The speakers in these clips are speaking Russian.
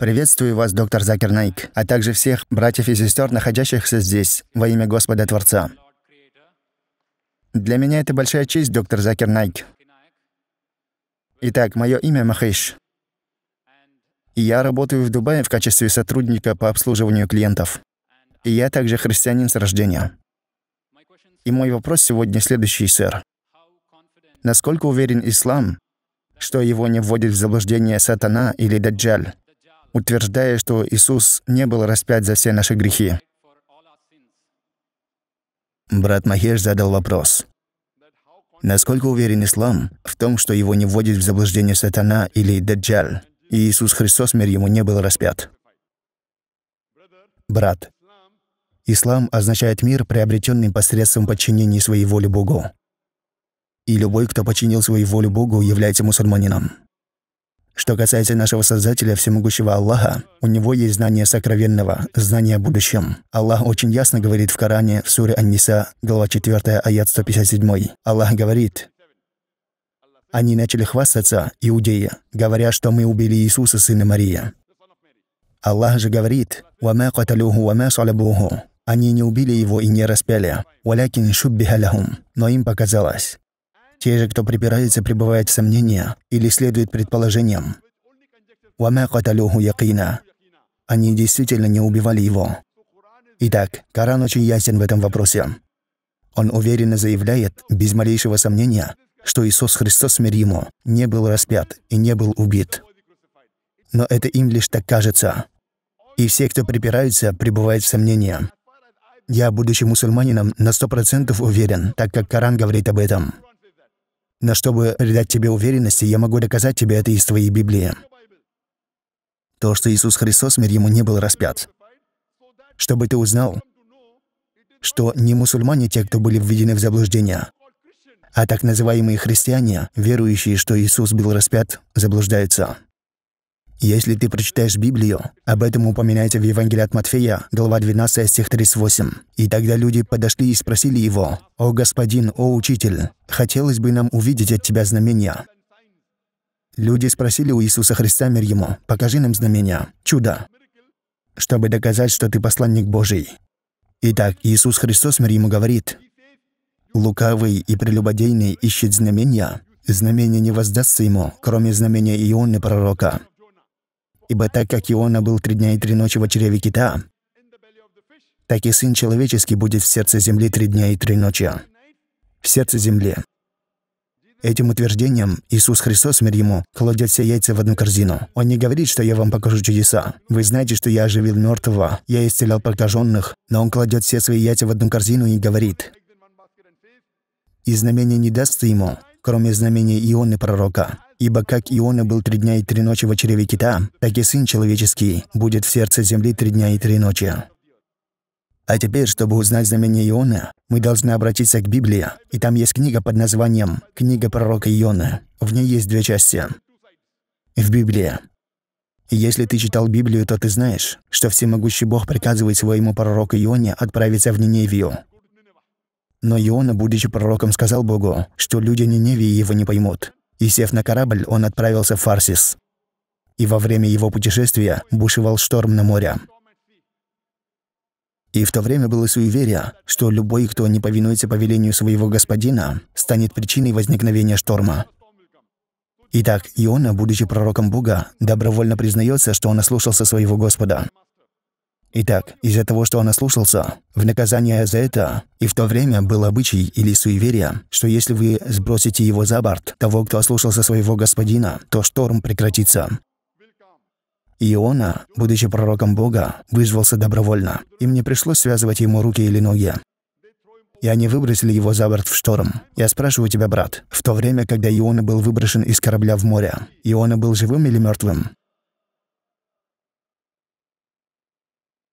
Приветствую вас, доктор Закер Найк, а также всех братьев и сестер, находящихся здесь, во имя Господа Творца. Для меня это большая честь, доктор Закер Найк. Итак, мое имя Махиш. И я работаю в Дубае в качестве сотрудника по обслуживанию клиентов. И я также христианин с рождения. И мой вопрос сегодня следующий, сэр. Насколько уверен ислам, что его не вводит в заблуждение сатана или даджаль? утверждая, что Иисус не был распят за все наши грехи. Брат Махеш задал вопрос. Насколько уверен ислам в том, что его не вводит в заблуждение сатана или даджаль, и Иисус Христос, мир ему, не был распят? Брат, ислам означает мир, приобретенный посредством подчинения своей воли Богу. И любой, кто подчинил свою волю Богу, является мусульманином. Что касается нашего Создателя Всемогущего Аллаха, у него есть знание сокровенного, знание о будущем. Аллах очень ясно говорит в Коране, в суре ан глава 4, аят 157. Аллах говорит, «Они начали хвастаться, иудеи, говоря, что мы убили Иисуса, сына Мария». Аллах же говорит, «Вама каталюху, вама салабуху». Они не убили его и не распяли. «Валякин шуббиха лахум». Но им показалось. Те же, кто припирается, пребывают в сомнениях или следует предположениям. «Вама каталюху якина». Они действительно не убивали его. Итак, Коран очень ясен в этом вопросе. Он уверенно заявляет, без малейшего сомнения, что Иисус Христос мир ему не был распят и не был убит. Но это им лишь так кажется. И все, кто припираются, пребывают в сомнении. Я, будучи мусульманином, на сто процентов уверен, так как Коран говорит об этом. Но чтобы придать тебе уверенности, я могу доказать тебе это из твоей Библии. То, что Иисус Христос, мир ему, не был распят. Чтобы ты узнал, что не мусульмане те, кто были введены в заблуждение, а так называемые христиане, верующие, что Иисус был распят, заблуждаются. Если ты прочитаешь Библию, об этом упоминается в Евангелии от Матфея, глава 12, стих 38. И тогда люди подошли и спросили его, «О господин, о учитель, хотелось бы нам увидеть от тебя знамения». Люди спросили у Иисуса Христа мир ему, «Покажи нам знамения, чудо, чтобы доказать, что ты посланник Божий». Итак, Иисус Христос мир ему говорит, «Лукавый и прелюбодейный ищет знамения, знамение не воздастся ему, кроме знамения Ионы пророка». Ибо так как Иона был три дня и три ночи в чреве кита, так и Сын Человеческий будет в сердце земли три дня и три ночи. В сердце земли. Этим утверждением Иисус Христос, мир Ему, кладет все яйца в одну корзину. Он не говорит, что я вам покажу чудеса. Вы знаете, что я оживил мертвого, я исцелял прокаженных, но Он кладет все свои яйца в одну корзину и говорит, «И знамение не дастся ему, кроме знамения Ионы Пророка». Ибо как Иона был три дня и три ночи в чреве кита, так и Сын Человеческий будет в сердце земли три дня и три ночи. А теперь, чтобы узнать знамение Иона, мы должны обратиться к Библии, и там есть книга под названием «Книга пророка Иона». В ней есть две части. В Библии. И если ты читал Библию, то ты знаешь, что всемогущий Бог приказывает своему пророку Ионе отправиться в Ниневию. Но Иона, будучи пророком, сказал Богу, что люди Ниневии его не поймут и, сев на корабль, он отправился в Фарсис. И во время его путешествия бушевал шторм на море. И в то время было суеверие, что любой, кто не повинуется повелению своего господина, станет причиной возникновения шторма. Итак, Иона, будучи пророком Бога, добровольно признается, что он ослушался своего Господа. Итак, из-за того, что он ослушался, в наказание за это, и в то время был обычай или суеверие, что если вы сбросите его за борт, того, кто ослушался своего господина, то шторм прекратится. Иона, будучи пророком Бога, вызвался добровольно. Им не пришлось связывать ему руки или ноги. И они выбросили его за борт в шторм. Я спрашиваю тебя, брат, в то время, когда Иона был выброшен из корабля в море, Иона был живым или мертвым?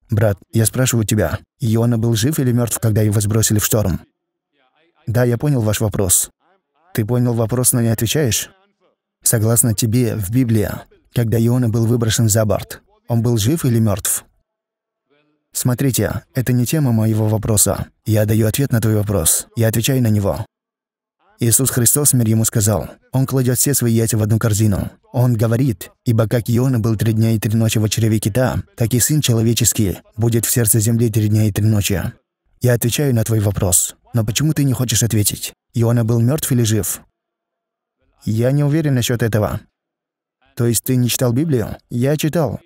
«Брат, я спрашиваю тебя, Иона был жив или мертв, когда его сбросили в шторм?» «Да, я понял ваш вопрос. Ты понял вопрос, но не отвечаешь?» «Согласно тебе, в Библии, когда Иона был выброшен за борт, он был жив или мертв? «Смотрите, это не тема моего вопроса. Я даю ответ на твой вопрос. Я отвечаю на него. Иисус Христос, мир ему, сказал, «Он кладет все свои яйца в одну корзину». Он говорит, «Ибо как Иона был три дня и три ночи в чреве кита, так и Сын Человеческий будет в сердце земли три дня и три ночи». Я отвечаю на твой вопрос, но почему ты не хочешь ответить? Иона был мертв или жив? Я не уверен насчет этого. То есть ты не читал Библию? Я читал.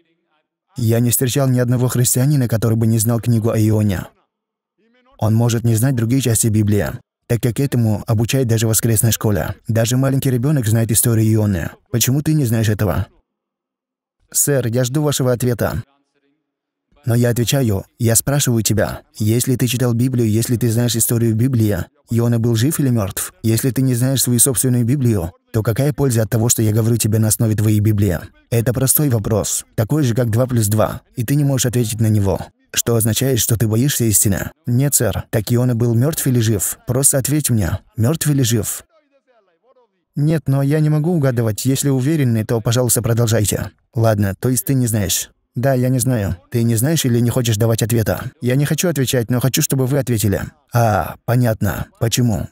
Я не встречал ни одного христианина, который бы не знал книгу о Ионе. Он может не знать другие части Библии, так как этому обучает даже воскресная школа. Даже маленький ребенок знает историю Ионы. Почему ты не знаешь этого? Сэр, я жду вашего ответа. Но я отвечаю, я спрашиваю тебя, если ты читал Библию, если ты знаешь историю Библии, Иона был жив или мертв? Если ты не знаешь свою собственную Библию, то какая польза от того, что я говорю тебе на основе твоей Библии? Это простой вопрос, такой же, как 2 плюс 2, и ты не можешь ответить на него что означает, что ты боишься истины. Нет, сэр, Так и он был мертв или жив? Просто ответь мне, мертв или жив? Нет, но я не могу угадывать. Если уверенный, то, пожалуйста, продолжайте. Ладно, то есть ты не знаешь. «Да, я не знаю. Ты не знаешь или не хочешь давать ответа?» «Я не хочу отвечать, но хочу, чтобы вы ответили». «А, понятно. Почему?»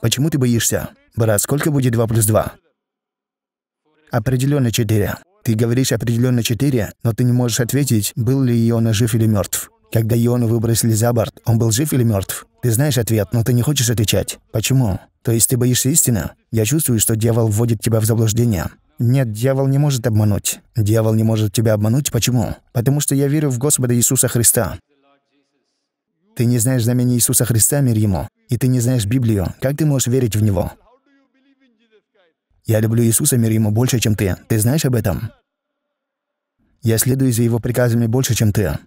«Почему ты боишься?» «Брат, сколько будет 2 плюс 2?» «Определенно 4. Ты говоришь определенно четыре, но ты не можешь ответить, был ли Иона жив или мертв. Когда Иона выбросили за борт, он был жив или мертв? Ты знаешь ответ, но ты не хочешь отвечать. Почему? То есть ты боишься истины? Я чувствую, что дьявол вводит тебя в заблуждение. Нет, дьявол не может обмануть. Дьявол не может тебя обмануть. Почему? Потому что я верю в Господа Иисуса Христа. Ты не знаешь знамения Иисуса Христа, мир ему, и ты не знаешь Библию. Как ты можешь верить в Него? Я люблю Иисуса, мир ему, больше, чем ты. Ты знаешь об этом? Я следую за его приказами больше, чем ты.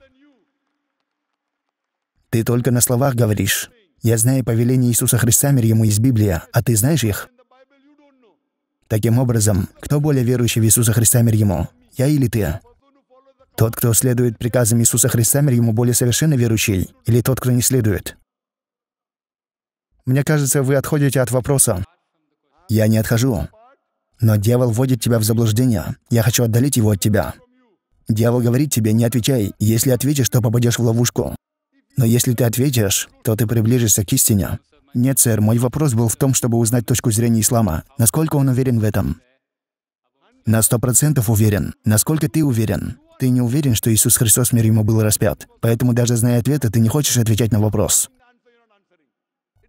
Ты только на словах говоришь. Я знаю повеления Иисуса Христа, мир ему из Библии, а ты знаешь их? Таким образом, кто более верующий в Иисуса Христа, мир ему? Я или ты? Тот, кто следует приказам Иисуса Христа, мир ему более совершенно верующий, или тот, кто не следует? Мне кажется, вы отходите от вопроса. Я не отхожу. Но дьявол вводит тебя в заблуждение. Я хочу отдалить его от тебя. Дьявол говорит тебе, не отвечай. Если ответишь, то попадешь в ловушку. Но если ты ответишь, то ты приближишься к истине. Нет, сэр, мой вопрос был в том, чтобы узнать точку зрения ислама. Насколько он уверен в этом? На сто процентов уверен. Насколько ты уверен? Ты не уверен, что Иисус Христос, мир ему, был распят. Поэтому, даже зная ответы, ты не хочешь отвечать на вопрос.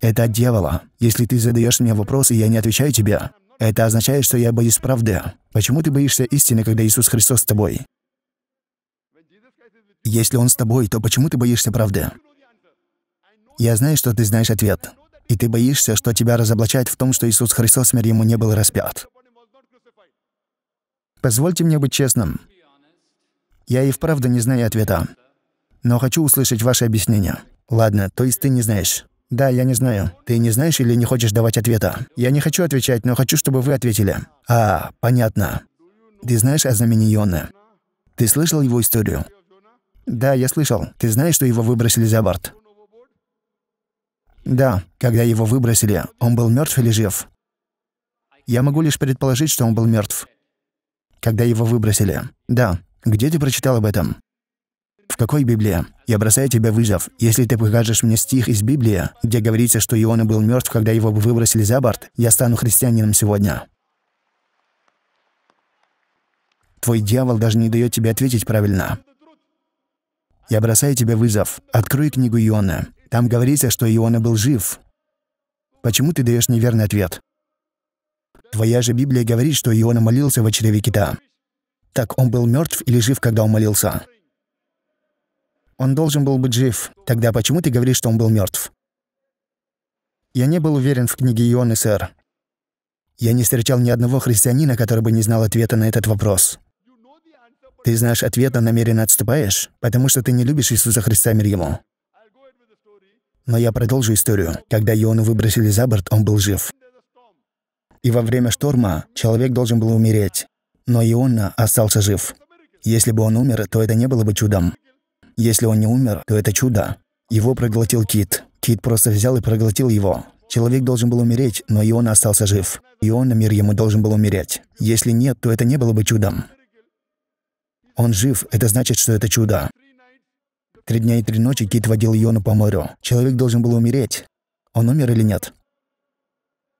Это от дьявола. Если ты задаешь мне вопрос, и я не отвечаю тебе, это означает, что я боюсь правды. Почему ты боишься истины, когда Иисус Христос с тобой? Если он с тобой, то почему ты боишься правды? Я знаю, что ты знаешь ответ. И ты боишься, что тебя разоблачают в том, что Иисус Христос, мир ему, не был распят. Позвольте мне быть честным. Я и вправду не знаю ответа. Но хочу услышать ваше объяснение. Ладно, то есть ты не знаешь. Да, я не знаю. Ты не знаешь или не хочешь давать ответа? Я не хочу отвечать, но хочу, чтобы вы ответили. А, понятно. Ты знаешь о знамени Иона? Ты слышал его историю? «Да, я слышал. Ты знаешь, что его выбросили за борт?» «Да. Когда его выбросили, он был мертв или жив?» «Я могу лишь предположить, что он был мертв. «Когда его выбросили?» «Да. Где ты прочитал об этом?» «В какой Библии? Я бросаю тебе вызов. Если ты покажешь мне стих из Библии, где говорится, что Иона был мертв, когда его выбросили за борт, я стану христианином сегодня». Твой дьявол даже не дает тебе ответить правильно. Я бросаю тебе вызов. Открой книгу Иона. Там говорится, что Иона был жив. Почему ты даешь неверный ответ? Твоя же Библия говорит, что Иона молился в чреве кита. Так он был мертв или жив, когда он молился? Он должен был быть жив. Тогда почему ты говоришь, что он был мертв? Я не был уверен в книге Ионы, сэр. Я не встречал ни одного христианина, который бы не знал ответа на этот вопрос. Ты знаешь ответ, но намеренно отступаешь, потому что ты не любишь Иисуса Христа мир ему. Но я продолжу историю. Когда Йону выбросили за борт, он был жив. И во время шторма человек должен был умереть. Но Иона остался жив. Если бы он умер, то это не было бы чудом. Если он не умер, то это чудо. Его проглотил кит. Кит просто взял и проглотил его. Человек должен был умереть, но Иона остался жив. Иона, мир ему, должен был умереть. Если нет, то это не было бы чудом. Он жив, это значит, что это чудо. Три дня и три ночи Кит водил Йону по морю. Человек должен был умереть. Он умер или нет?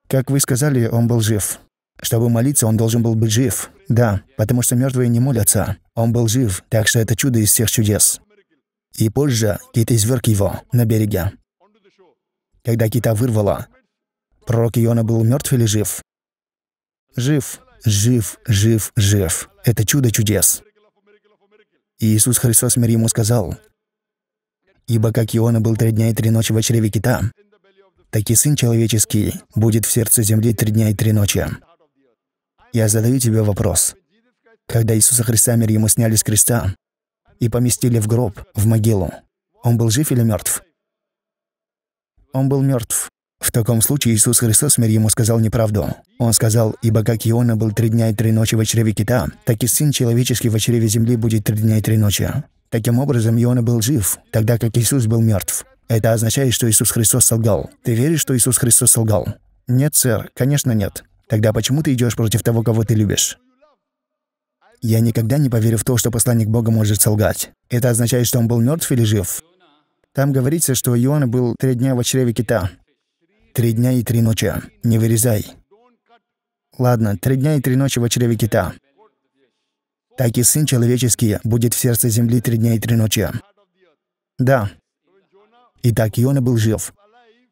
Как вы сказали, он был жив. Чтобы молиться, он должен был быть жив. Да, потому что мертвые не молятся. Он был жив, так что это чудо из всех чудес. И позже Кит изверг его на береге. Когда Кита вырвало, пророк Иона был мертв или жив? Жив, жив, жив, жив. Это чудо чудес. Иисус Христос мир ему сказал, «Ибо как Иона был три дня и три ночи в чреве кита, так и Сын Человеческий будет в сердце земли три дня и три ночи». Я задаю тебе вопрос. Когда Иисуса Христа мир ему сняли с креста и поместили в гроб, в могилу, он был жив или мертв? Он был мертв. В таком случае Иисус Христос, мир ему, сказал неправду. Он сказал, «Ибо как Иона был три дня и три ночи в чреве кита, так и Сын Человеческий в чреве земли будет три дня и три ночи». Таким образом, Иона был жив, тогда как Иисус был мертв. Это означает, что Иисус Христос солгал. Ты веришь, что Иисус Христос солгал? Нет, сэр, конечно нет. Тогда почему ты идешь против того, кого ты любишь? Я никогда не поверю в то, что посланник Бога может солгать. Это означает, что он был мертв или жив? Там говорится, что Иона был три дня в чреве кита. Три дня и три ночи. Не вырезай. Ладно, три дня и три ночи в чреве кита. Так и Сын Человеческий будет в сердце земли три дня и три ночи. Да. Итак, Иона был жив.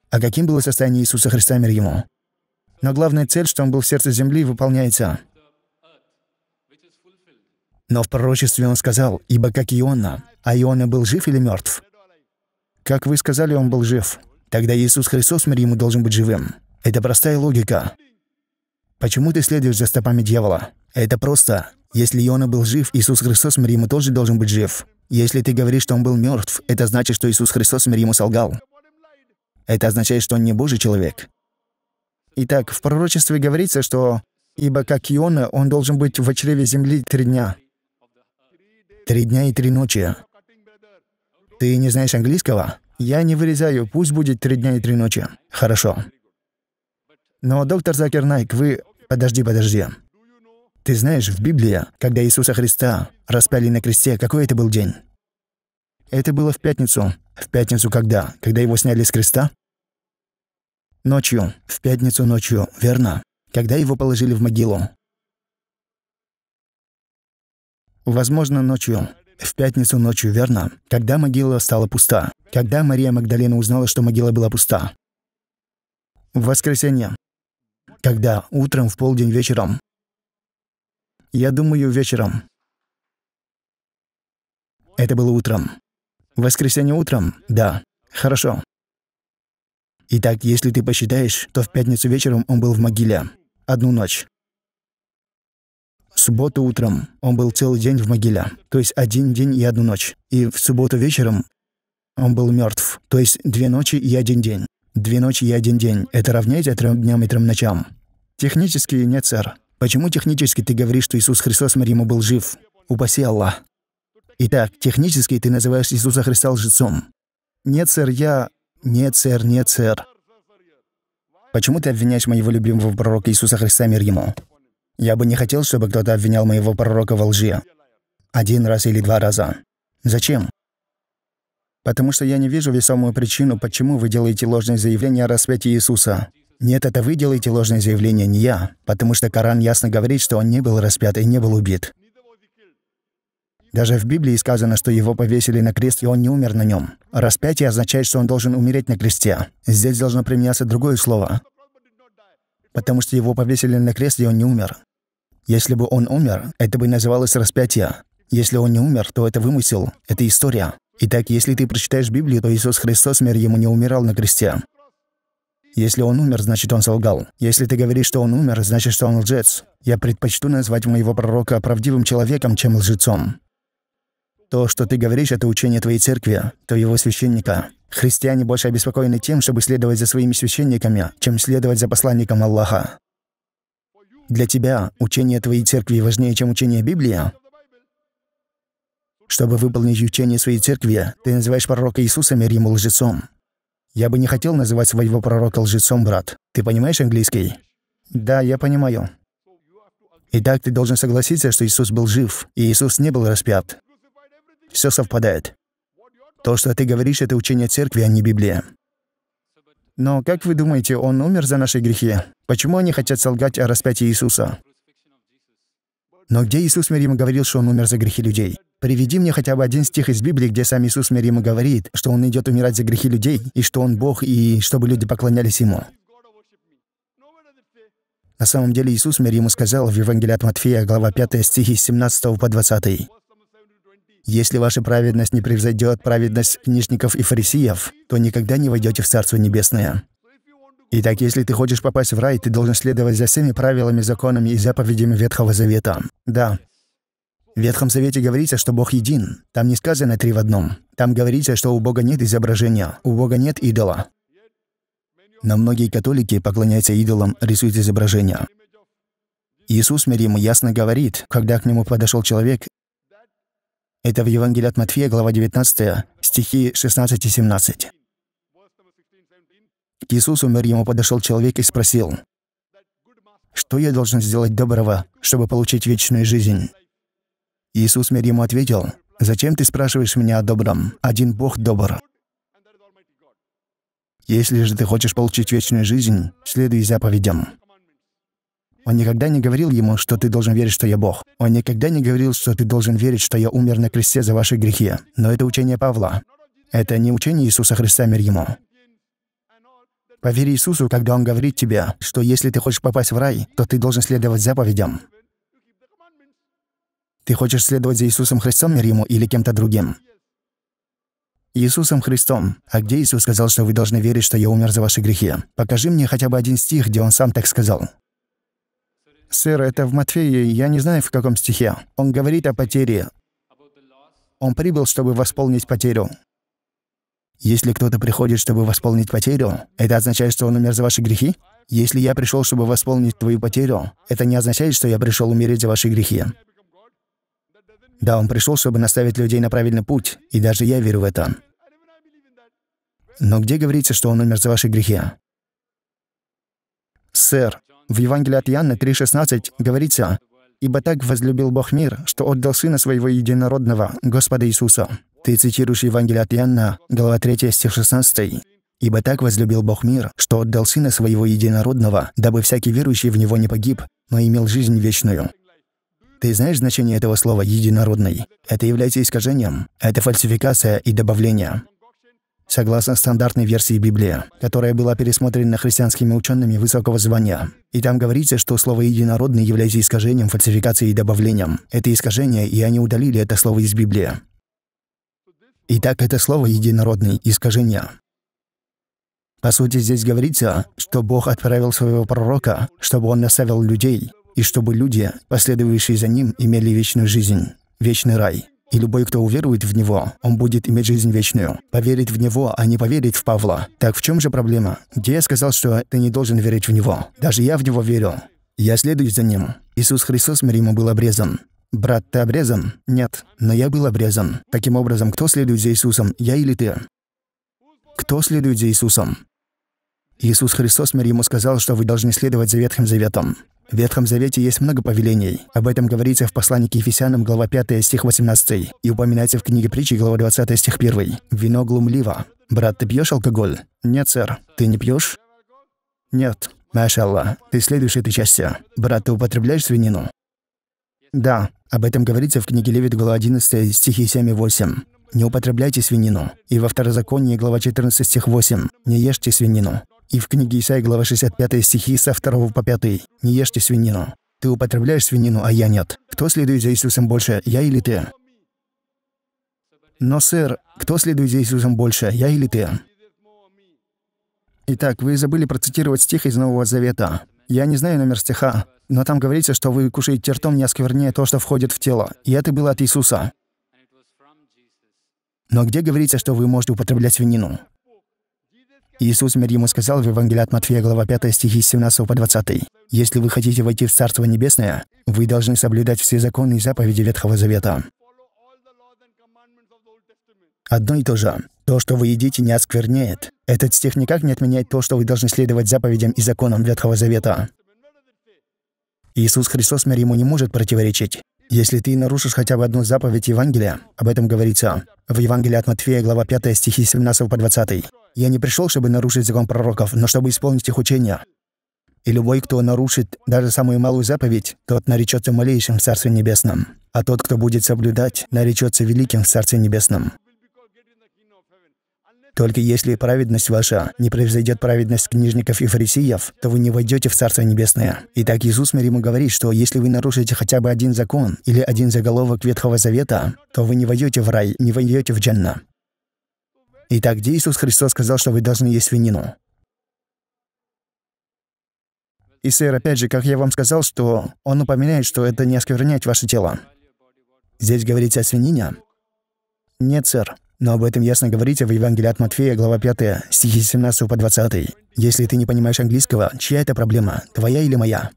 А каким было состояние Иисуса Христа мир ему? Но главная цель, что он был в сердце земли, выполняется. Но в пророчестве он сказал, «Ибо как Иона». А Иона был жив или мертв? Как вы сказали, он был жив. Тогда Иисус Христос, мир ему, должен быть живым. Это простая логика. Почему ты следуешь за стопами дьявола? Это просто. Если Иона был жив, Иисус Христос, мир ему, тоже должен быть жив. Если ты говоришь, что он был мертв, это значит, что Иисус Христос, мир ему, солгал. Это означает, что он не Божий человек. Итак, в пророчестве говорится, что «Ибо как Иона, он должен быть в чреве земли три дня». Три дня и три ночи. Ты не знаешь английского? Я не вырезаю, пусть будет три дня и три ночи. Хорошо. Но, доктор Закернайк, вы... Подожди, подожди. Ты знаешь, в Библии, когда Иисуса Христа распяли на кресте, какой это был день? Это было в пятницу. В пятницу когда? Когда его сняли с креста? Ночью. В пятницу ночью, верно. Когда его положили в могилу? Возможно, ночью. В пятницу ночью, верно. Когда могила стала пуста. Когда Мария Магдалена узнала, что могила была пуста? В воскресенье. Когда? Утром, в полдень, вечером? Я думаю, вечером. Это было утром. В воскресенье утром? Да. Хорошо. Итак, если ты посчитаешь, то в пятницу вечером он был в могиле. Одну ночь. В субботу утром он был целый день в могиле, то есть один день и одну ночь. И в субботу вечером он был мертв, то есть две ночи и один день. Две ночи и один день. Это равняется трем дням и трем ночам. Технически нет, сэр. Почему технически ты говоришь, что Иисус Христос Мариму был жив? Упаси Аллах. Итак, технически ты называешь Иисуса Христа лжецом. Нет, сэр, я... Нет, сэр, нет, сэр. Почему ты обвиняешь моего любимого пророка Иисуса Христа мир ему? Я бы не хотел, чтобы кто-то обвинял моего пророка во лжи. Один раз или два раза. Зачем? потому что я не вижу весомую причину, почему вы делаете ложные заявления о рассвете Иисуса. Нет, это вы делаете ложное заявление, не я, потому что Коран ясно говорит, что он не был распят и не был убит. Даже в Библии сказано, что его повесили на крест, и он не умер на нем. Распятие означает, что он должен умереть на кресте. Здесь должно применяться другое слово. Потому что его повесили на крест, и он не умер. Если бы он умер, это бы называлось распятие. Если он не умер, то это вымысел, это история. Итак, если ты прочитаешь Библию, то Иисус Христос, мир ему, не умирал на кресте. Если он умер, значит, он солгал. Если ты говоришь, что он умер, значит, что он лжец. Я предпочту назвать моего пророка правдивым человеком, чем лжецом. То, что ты говоришь, это учение твоей церкви, твоего священника. Христиане больше обеспокоены тем, чтобы следовать за своими священниками, чем следовать за посланником Аллаха. Для тебя учение твоей церкви важнее, чем учение Библии? Чтобы выполнить учение своей церкви, ты называешь пророка Иисуса Мерима лжецом. Я бы не хотел называть своего пророка лжецом, брат. Ты понимаешь английский? Да, я понимаю. Итак, ты должен согласиться, что Иисус был жив, и Иисус не был распят. Все совпадает. То, что ты говоришь, это учение церкви, а не Библия. Но как вы думаете, он умер за наши грехи? Почему они хотят солгать о распятии Иисуса? Но где Иисус Мирим говорил, что он умер за грехи людей? Приведи мне хотя бы один стих из Библии, где сам Иисус мир говорит, что он идет умирать за грехи людей, и что он Бог, и чтобы люди поклонялись ему. На самом деле Иисус мир сказал в Евангелии от Матфея, глава 5, стихи с 17 по 20. «Если ваша праведность не превзойдет праведность книжников и фарисеев, то никогда не войдете в Царство Небесное». Итак, если ты хочешь попасть в рай, ты должен следовать за всеми правилами, законами и заповедями Ветхого Завета. Да, в Ветхом Совете говорится, что Бог един. Там не сказано три в одном. Там говорится, что у Бога нет изображения, у Бога нет идола. Но многие католики поклоняются идолам, рисуют изображения. Иисус, мир ему, ясно говорит, когда к нему подошел человек, это в Евангелии от Матфея, глава 19, стихи 16 и 17. К Иисусу, мир ему, подошел человек и спросил, «Что я должен сделать доброго, чтобы получить вечную жизнь?» Иисус мир ему ответил, «Зачем ты спрашиваешь меня о добром? Один Бог добр». Если же ты хочешь получить вечную жизнь, следуй заповедям. Он никогда не говорил ему, что ты должен верить, что я Бог. Он никогда не говорил, что ты должен верить, что я умер на кресте за ваши грехи. Но это учение Павла. Это не учение Иисуса Христа, мир ему. Поверь Иисусу, когда Он говорит тебе, что если ты хочешь попасть в рай, то ты должен следовать заповедям. Ты хочешь следовать за Иисусом Христом, мир ему, или кем-то другим? Иисусом Христом. А где Иисус сказал, что вы должны верить, что я умер за ваши грехи? Покажи мне хотя бы один стих, где он сам так сказал. Сэр, это в Матфея, я не знаю, в каком стихе. Он говорит о потере. Он прибыл, чтобы восполнить потерю. Если кто-то приходит, чтобы восполнить потерю, это означает, что он умер за ваши грехи? Если я пришел, чтобы восполнить твою потерю, это не означает, что я пришел умереть за ваши грехи. Да, он пришел, чтобы наставить людей на правильный путь, и даже я верю в это. Но где говорится, что он умер за ваши грехи? Сэр, в Евангелии от Иоанна 3,16 говорится, «Ибо так возлюбил Бог мир, что отдал Сына Своего Единородного, Господа Иисуса». Ты цитируешь Евангелие от Иоанна, глава 3, стих 16. «Ибо так возлюбил Бог мир, что отдал Сына Своего Единородного, дабы всякий верующий в Него не погиб, но имел жизнь вечную». Ты знаешь значение этого слова «единородный»? Это является искажением. Это фальсификация и добавление. Согласно стандартной версии Библии, которая была пересмотрена христианскими учеными высокого звания. И там говорится, что слово «единородный» является искажением, фальсификацией и добавлением. Это искажение, и они удалили это слово из Библии. Итак, это слово «единородный» — искажение. По сути, здесь говорится, что Бог отправил своего пророка, чтобы он наставил людей, и чтобы люди, последовавшие за ним, имели вечную жизнь, вечный рай. И любой, кто уверует в него, он будет иметь жизнь вечную. Поверить в него, а не поверить в Павла. Так в чем же проблема? Где я сказал, что ты не должен верить в него? Даже я в него верю. Я следую за ним. Иисус Христос, мир ему, был обрезан. «Брат, ты обрезан?» «Нет, но я был обрезан». Таким образом, кто следует за Иисусом, я или ты? Кто следует за Иисусом? Иисус Христос, мир ему, сказал, что вы должны следовать за Ветхим Заветом. В Ветхом Завете есть много повелений. Об этом говорится в послании к Ефесянам, глава 5, стих 18, и упоминается в книге притчи, глава 20, стих 1. «Вино глумливо». «Брат, ты пьешь алкоголь?» «Нет, сэр». «Ты не пьешь? «Нет». «Машалла, ты следуешь этой части. Брат, ты употребляешь свинину?» «Да». Об этом говорится в книге Левит, глава 11, стихи 7 и 8. «Не употребляйте свинину». И во Второзаконии, глава 14, стих 8. «Не ешьте свинину». И в книге Исаии, глава 65 стихи со 2 по 5. «Не ешьте свинину. Ты употребляешь свинину, а я нет. Кто следует за Иисусом больше, я или ты?» Но, сэр, кто следует за Иисусом больше, я или ты? Итак, вы забыли процитировать стих из Нового Завета. Я не знаю номер стиха, но там говорится, что вы кушаете ртом, не осквернее то, что входит в тело. И это было от Иисуса. Но где говорится, что вы можете употреблять свинину? Иисус, мир ему, сказал в Евангелии от Матфея, глава 5, стихи с 17 по 20. «Если вы хотите войти в Царство Небесное, вы должны соблюдать все законы и заповеди Ветхого Завета». Одно и то же. То, что вы едите, не оскверняет. Этот стих никак не отменяет то, что вы должны следовать заповедям и законам Ветхого Завета. Иисус Христос, мир ему, не может противоречить. Если ты нарушишь хотя бы одну заповедь Евангелия, об этом говорится в Евангелии от Матфея, глава 5, стихи 17 по 20. Я не пришел, чтобы нарушить закон пророков, но чтобы исполнить их учения. И любой, кто нарушит даже самую малую заповедь, тот наречется малейшим в Царстве Небесном. А тот, кто будет соблюдать, наречется великим в Царстве Небесном. Только если праведность ваша не превзойдет праведность книжников и фарисеев, то вы не войдете в Царство Небесное. Итак, Иисус мир говорит, что если вы нарушите хотя бы один закон или один заголовок Ветхого Завета, то вы не войдете в рай, не войдете в джанна. Итак, тогда Иисус Христос сказал, что вы должны есть свинину. И, сэр, опять же, как я вам сказал, что он упоминает, что это не оскверняет ваше тело. Здесь говорится о свинине? Нет, сэр. Но об этом ясно говорится в Евангелии от Матфея, глава 5, стихи 17 по 20. Если ты не понимаешь английского, чья это проблема, твоя или моя?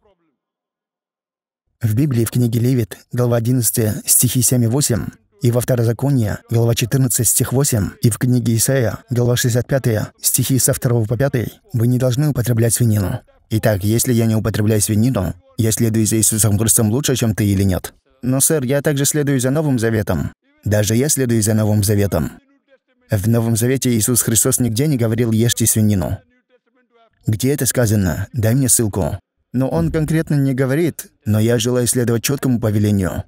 В Библии, в книге Левит, глава 11, стихи 7 и 8, и во Второзаконии, глава 14, стих 8, и в книге Исаия, глава 65, стихи со 2 по 5, вы не должны употреблять свинину. Итак, если я не употребляю свинину, я следую за Иисусом Христом лучше, чем ты или нет? Но, сэр, я также следую за Новым Заветом. Даже я следую за Новым Заветом. В Новом Завете Иисус Христос нигде не говорил «ешьте свинину». Где это сказано? Дай мне ссылку. Но он конкретно не говорит, но я желаю следовать четкому повелению.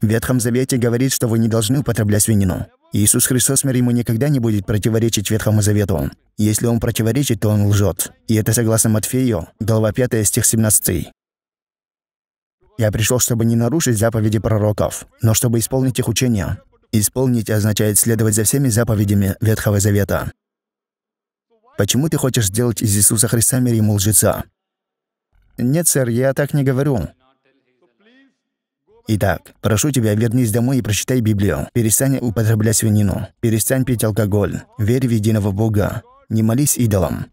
В Ветхом Завете говорит, что вы не должны употреблять свинину. Иисус Христос, мир ему, никогда не будет противоречить Ветхому Завету. Если он противоречит, то он лжет. И это согласно Матфею, глава 5, стих 17. Я пришел, чтобы не нарушить заповеди пророков, но чтобы исполнить их учения. Исполнить означает следовать за всеми заповедями Ветхого Завета. Почему ты хочешь сделать из Иисуса Христа мир ему лжеца? Нет, сэр, я так не говорю. Итак, прошу тебя, вернись домой и прочитай Библию. Перестань употреблять свинину. Перестань пить алкоголь. Верь в единого Бога. Не молись идолам.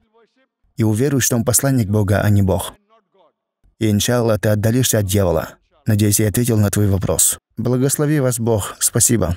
И уверуй, что он посланник Бога, а не Бог. И, иншалла, ты отдалишься от дьявола. Надеюсь, я ответил на твой вопрос. Благослови вас Бог. Спасибо.